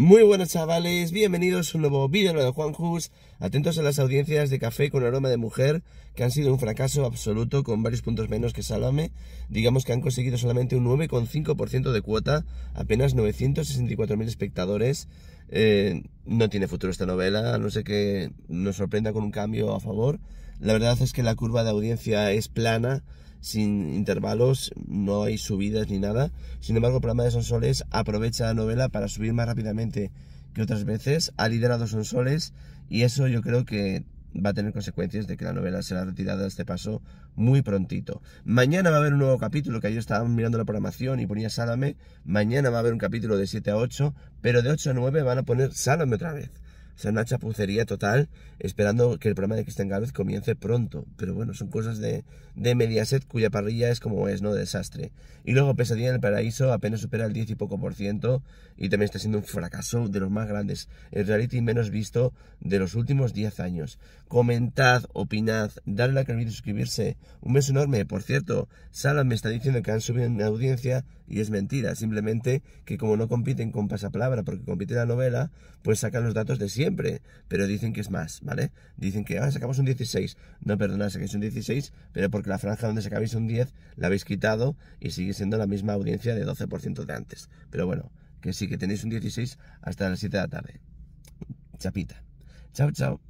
Muy buenos chavales, bienvenidos a un nuevo vídeo de Juan Jus. Atentos a las audiencias de Café con Aroma de Mujer, que han sido un fracaso absoluto con varios puntos menos que Salame. Digamos que han conseguido solamente un 9,5% de cuota, apenas 964.000 espectadores. Eh, no tiene futuro esta novela, no sé qué nos sorprenda con un cambio a favor. La verdad es que la curva de audiencia es plana sin intervalos, no hay subidas ni nada. Sin embargo, el programa de Sonsoles aprovecha la novela para subir más rápidamente que otras veces, ha liderado Sonsoles y eso yo creo que va a tener consecuencias de que la novela será retirada de este paso muy prontito. Mañana va a haber un nuevo capítulo, que yo estaba mirando la programación y ponía Sálame. Mañana va a haber un capítulo de 7 a 8, pero de 8 a 9 van a poner Sálame otra vez una chapucería total, esperando que el programa de Cristian Galvez comience pronto. Pero bueno, son cosas de, de Mediaset cuya parrilla es como es, ¿no? De desastre. Y luego Pesadilla en el Paraíso apenas supera el 10 y poco por ciento y también está siendo un fracaso de los más grandes. El reality menos visto de los últimos 10 años. Comentad, opinad, dadle like al y suscribirse. Un beso enorme. Por cierto, Sala me está diciendo que han subido en audiencia y es mentira. Simplemente que como no compiten con Pasapalabra porque compite la novela, pues sacan los datos de siempre pero dicen que es más, ¿vale? Dicen que ahora sacamos un 16. No, que es un 16, pero porque la franja donde sacabais un 10 la habéis quitado y sigue siendo la misma audiencia de 12% de antes. Pero bueno, que sí, que tenéis un 16 hasta las 7 de la tarde. Chapita. Chao, chao.